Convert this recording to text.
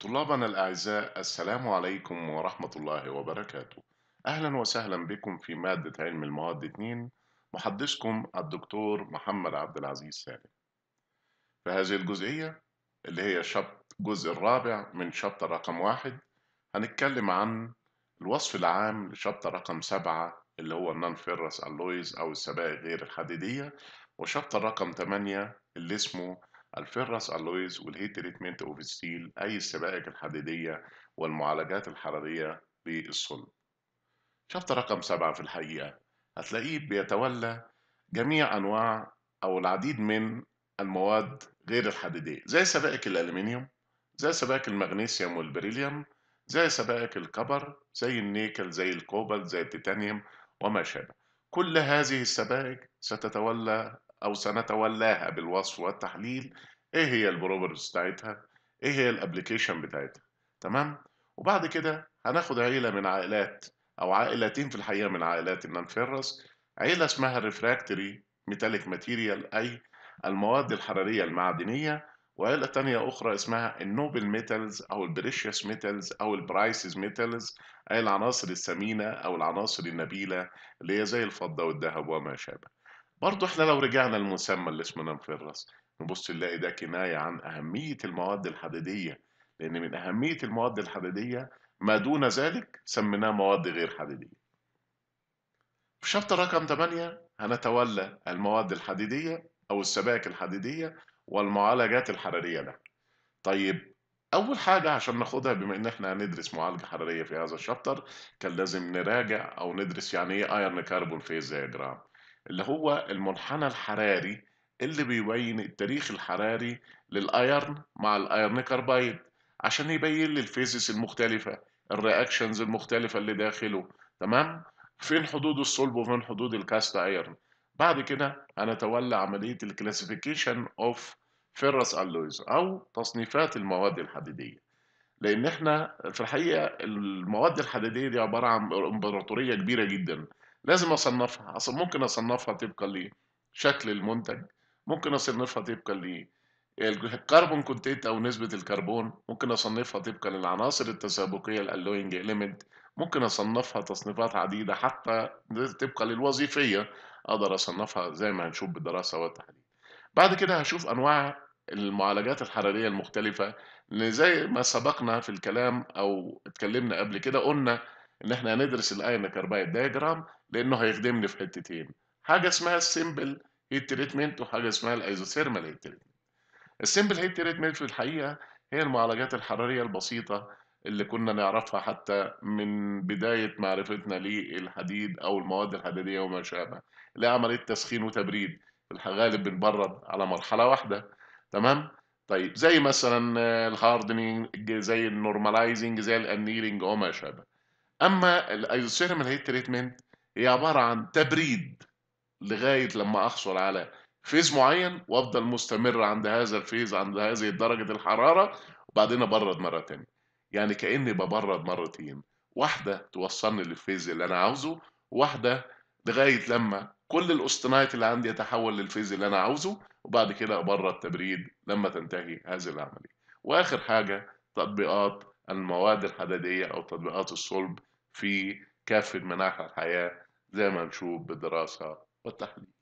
طلابنا الأعزاء السلام عليكم ورحمة الله وبركاته أهلا وسهلا بكم في مادة علم المواد 2 محدثكم الدكتور محمد عبد العزيز سالم في هذه الجزئية اللي هي شبط الجزء الرابع من شابتر رقم واحد هنتكلم عن الوصف العام لشابتر رقم سبعة اللي هو النان فيرس ألويز أو السبائك غير الحديدية وشابتر رقم 8 اللي اسمه الفرس ألويز والهيت تريتمنت اوف ستيل اي السبائك الحديديه والمعالجات الحراريه بالصلب شفت رقم سبعة في الحقيقة هتلاقيه بيتولى جميع أنواع أو العديد من المواد غير الحديدية زي سبائك الألمنيوم زي سبائك المغنيسيوم والبريليوم زي سبائك الكبر زي النيكل زي الكوبالت زي التيتانيوم وما شابه كل هذه السبائك ستتولى أو سنتولاها بالوصف والتحليل إيه هي البروبرز بتاعتها إيه هي الأبليكيشن بتاعتها تمام وبعد كده هناخد عيلة من عائلات أو عائلتين في الحقيقة من عائلات النانفيرس عيلة اسمها الريفراكتوري ميتاليك ماتيريال أي المواد الحرارية المعدنية وعيلة تانية أخرى اسمها النوبل ميتالز أو البريشيس ميتالز أو البرايسز ميتالز أي العناصر الثمينة أو العناصر النبيلة اللي هي زي الفضة والذهب وما شابه برضه احنا لو رجعنا للمسمى اللي اسمه نمفيرس نبص نلاقي ده كناية عن أهمية المواد الحديدية لأن من أهمية المواد الحديدية ما دون ذلك سميناه مواد غير حديدية في شابتر رقم 8 هنتولى المواد الحديدية أو السبائك الحديدية والمعالجات الحرارية لها طيب أول حاجة عشان ناخدها بما إن إحنا هندرس معالجة حرارية في هذا الشابتر كان لازم نراجع أو ندرس يعني إيه أيرن كربون فيز دياجرام اللي هو المنحنى الحراري اللي بيبين التاريخ الحراري للايرن مع الايرن كاربايد عشان يبين لي الفيزيس المختلفة الرياكشنز المختلفة اللي داخله تمام فين حدود الصلب وفين حدود الكاست ايرن بعد كده هنتولى عملية الكلاسيفيكيشن اوف فيرس الويز او تصنيفات المواد الحديدية لان احنا في الحقيقة المواد الحديدية دي عبارة عن امبراطورية كبيرة جدا لازم اصنفها اصل ممكن اصنفها طبقا لشكل المنتج ممكن اصنفها طبقا ل الكربون كونتنت او نسبه الكربون ممكن اصنفها طبقا للعناصر التسابقيه الالوينج اليمنت ممكن اصنفها تصنيفات عديده حتى طبقا للوظيفيه اقدر اصنفها زي ما هنشوف بالدراسه والتحليل بعد كده هشوف انواع المعالجات الحراريه المختلفه اللي زي ما سبقنا في الكلام او اتكلمنا قبل كده قلنا ان احنا هندرس الاين كاربايد دايجرام لانه هيخدمني في حتتين حاجه اسمها السمبل هيت تريتمنت وحاجه اسمها الايزوثيرمال هيت تريتمنت السمبل هيت تريتمنت في الحقيقه هي المعالجات الحراريه البسيطه اللي كنا نعرفها حتى من بداية معرفتنا للحديد أو المواد الحديدية وما شابه اللي عملية تسخين وتبريد في الغالب بنبرد على مرحلة واحدة تمام طيب زي مثلا الهاردنينج زي النورماليزنج زي الانيلنج وما شابه اما الايزوثيرمال هيت تريتمنت هي عباره عن تبريد لغايه لما احصل على فيز معين وافضل مستمر عند هذا الفيز عند هذه درجه الحراره وبعدين ابرد مره ثانيه يعني كاني ببرد مرتين واحده توصلني للفيز اللي انا عاوزه واحده لغايه لما كل الاوستنايت اللي عندي يتحول للفيز اللي انا عاوزه وبعد كده ابرد تبريد لما تنتهي هذه العمليه واخر حاجه تطبيقات المواد الحديدية أو تطبيقات الصلب في كافة مناحي الحياة زي ما نشوف بالدراسة والتحليل